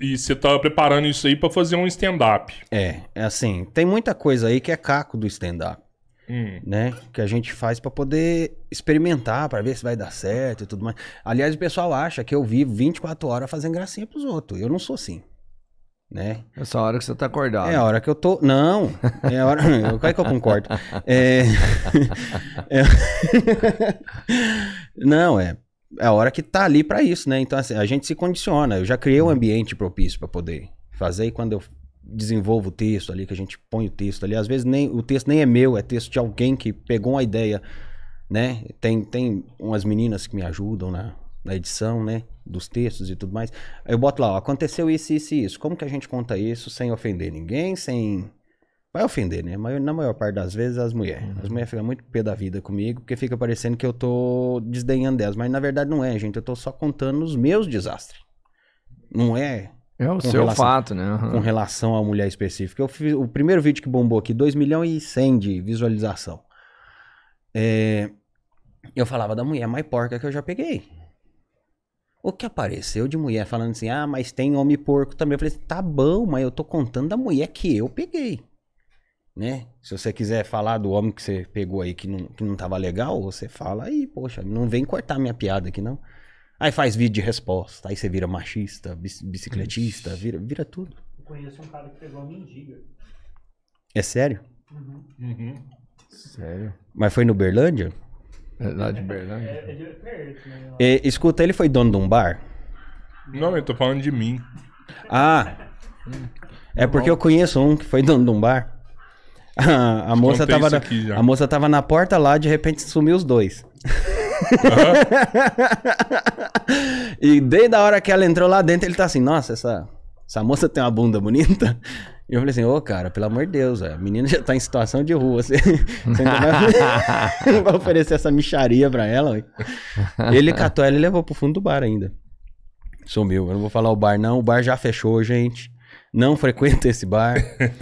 E você tá preparando isso aí para fazer um stand-up. É, é assim, tem muita coisa aí que é caco do stand-up. Hum. Né? Que a gente faz para poder experimentar, para ver se vai dar certo e tudo mais. Aliás, o pessoal acha que eu vivo 24 horas fazendo gracinha pros outros. Eu não sou assim. Né? Essa hora que você tá acordado. É a hora que eu tô. Não! É a hora. Qual é que eu concordo? É... é... não, é é a hora que tá ali para isso, né? Então, assim, a gente se condiciona. Eu já criei um uhum. ambiente propício para poder fazer e quando eu desenvolvo o texto ali, que a gente põe o texto ali, às vezes nem o texto nem é meu, é texto de alguém que pegou uma ideia, né? Tem, tem umas meninas que me ajudam na, na edição, né? Dos textos e tudo mais. Eu boto lá, ó, aconteceu isso, isso e isso. Como que a gente conta isso sem ofender ninguém, sem vai ofender, né? Na maior parte das vezes, as mulheres. Uhum. As mulheres ficam muito pé da vida comigo, porque fica parecendo que eu tô desdenhando delas. Mas na verdade não é, gente. Eu tô só contando os meus desastres. Não é. É o seu relação, fato, né? Uhum. Com relação a mulher específica. Eu fiz o primeiro vídeo que bombou aqui, 2 milhões e 100 de visualização. É, eu falava da mulher mais porca que eu já peguei. O que apareceu de mulher falando assim, ah, mas tem homem porco também. Eu falei, assim, tá bom, mas eu tô contando da mulher que eu peguei né? Se você quiser falar do homem que você pegou aí que não, que não tava legal, você fala aí, poxa, não vem cortar minha piada aqui não. Aí faz vídeo de resposta, aí você vira machista, bicicletista, vira, vira tudo. Eu conheço um cara que pegou uma mendiga. É sério? Uhum. Uhum. Sério. Mas foi no Berlândia? É lá de Berlândia. É, é, né? é escuta, ele foi dono de um bar? Não, eu tô falando de mim. Ah, é porque eu conheço um que foi dono de um bar. A, a moça tava na, a moça tava na porta lá, de repente sumiu os dois. Uhum. e desde a hora que ela entrou lá dentro, ele tá assim, nossa, essa, essa moça tem uma bunda bonita. E eu falei assim, ô oh, cara, pelo amor de Deus, a menina já tá em situação de rua, assim. você, você vai, vai oferecer essa micharia pra ela. Ele catou ela e levou pro fundo do bar ainda. Sumiu, eu não vou falar o bar não, o bar já fechou, gente. Não frequento esse bar.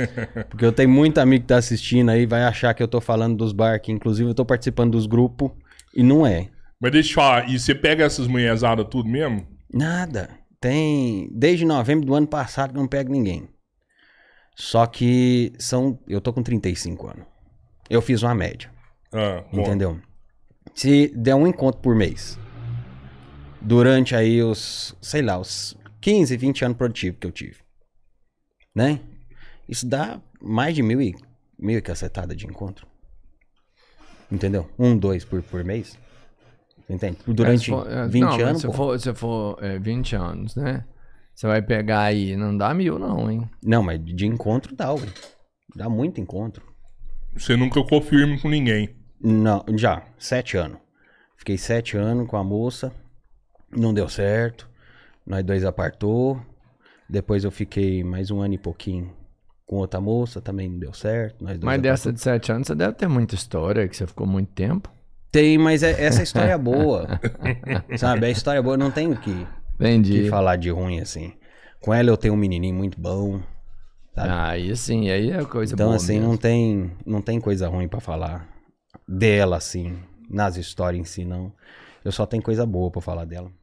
porque eu tenho muito amigo que tá assistindo aí, vai achar que eu tô falando dos bar, que inclusive eu tô participando dos grupos, e não é. Mas deixa eu falar, e você pega essas manhãzadas tudo mesmo? Nada. Tem. Desde novembro do ano passado que eu não pego ninguém. Só que são. Eu tô com 35 anos. Eu fiz uma média. Ah, entendeu? Se der um encontro por mês. Durante aí os, sei lá, os 15, 20 anos produtivos que eu tive. Né? Isso dá mais de mil e, mil e cacetada de encontro. Entendeu? Um, dois por, por mês. Entende? É, Durante é, for, é, 20 não, anos. Se pô. for, se for é, 20 anos, né? Você vai pegar aí, não dá mil, não, hein? Não, mas de encontro dá, ué. Dá muito encontro. Você nunca ficou firme com ninguém. Não, já, sete anos. Fiquei sete anos com a moça, não deu certo. Nós dois apartou, depois eu fiquei mais um ano e pouquinho com outra moça, também não deu certo. mas dessa tudo. de sete anos você deve ter muita história, que você ficou muito tempo. Tem, mas é, essa história é boa. sabe? É história boa, não tenho que, que falar de ruim assim. Com ela eu tenho um menininho muito bom. Sabe? Ah, aí sim, aí é coisa então, boa. Então assim, mesmo. não tem não tem coisa ruim para falar dela assim, nas histórias em si não. Eu só tenho coisa boa para falar dela.